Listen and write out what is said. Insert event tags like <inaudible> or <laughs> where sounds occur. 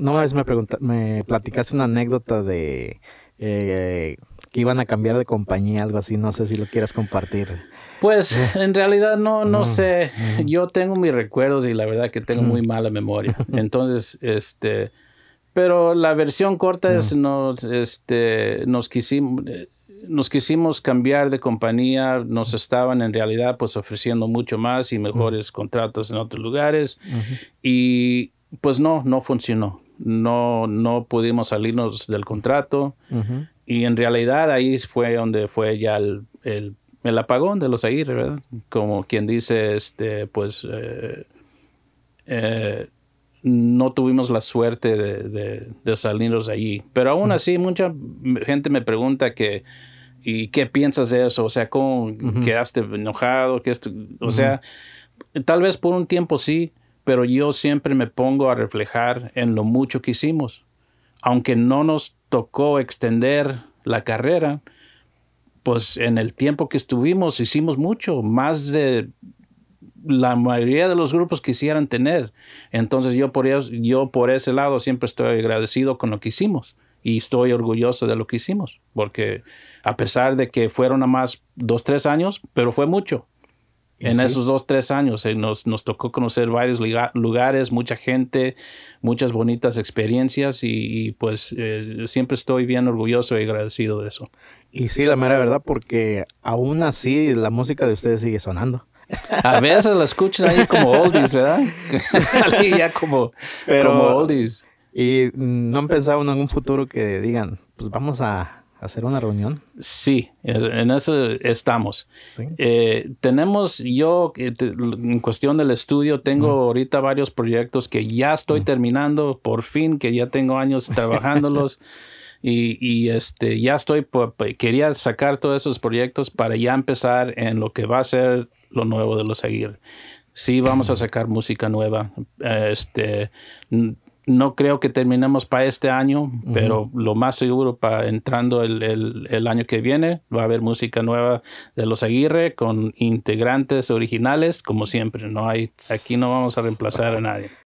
no es me, me platicaste una anécdota de eh, que iban a cambiar de compañía, algo así, no sé si lo quieras compartir. Pues en realidad no, no mm, sé, mm. yo tengo mis recuerdos y la verdad que tengo muy mm. mala memoria. <laughs> Entonces, este, pero la versión corta es nos, este, nos quisimos... Nos quisimos cambiar de compañía, nos estaban en realidad pues ofreciendo mucho más y mejores contratos en otros lugares y pues no, no funcionó no, no pudimos salirnos del contrato. Y en realidad ahí fue donde fue ya el, el, apagón de los ahí, ¿verdad? Como quien dice, este, pues eh, eh, no tuvimos la suerte de, de, salirnos de allí. Pero aún así, mucha gente me pregunta que, ¿y qué piensas de eso? O sea, ¿cómo quedaste enojado? ¿Qué o sea, tal vez por un tiempo sí, pero yo siempre me pongo a reflejar en lo mucho que hicimos. Aunque no nos tocó extender la carrera, pues en el tiempo que estuvimos hicimos mucho, más de la mayoría de los grupos quisieran tener. Entonces yo por, yo por ese lado siempre estoy agradecido con lo que hicimos y estoy orgulloso de lo que hicimos, porque a pesar de que fueron a más dos, tres años, pero fue mucho en esos dos, tres años. Eh, nos, tocó conocer varios lugares, mucha gente, muchas bonitas experiencias y, pues eh, siempre estoy bien orgulloso y agradecido de eso. Y sí, la mera verdad, porque aún así la música de ustedes sigue sonando. A veces la escuchas ahí como oldies, ¿verdad? <laughs> <laughs> Salí ya como, como oldies. Y no han pensado en algún futuro que digan, pues vamos a hacer una reunión? Sí, en eso estamos. Eh, tenemos yo, eh, en cuestión del estudio, tengo ahorita varios proyectos que ya estoy terminando, por fin, que ya tengo años <laughs> trabajándolos. y, este, ya estoy, pues, pues, quería sacar todos esos proyectos para ya empezar en lo que va a ser lo nuevo de lo seguir. Sí, vamos a sacar música nueva. Eh, este, no creo que terminemos para este año, pero lo más seguro para entrando el, el, el, año que viene va a haber música nueva de los Aguirre con integrantes originales, como siempre. No hay, aquí no vamos a reemplazar a nadie.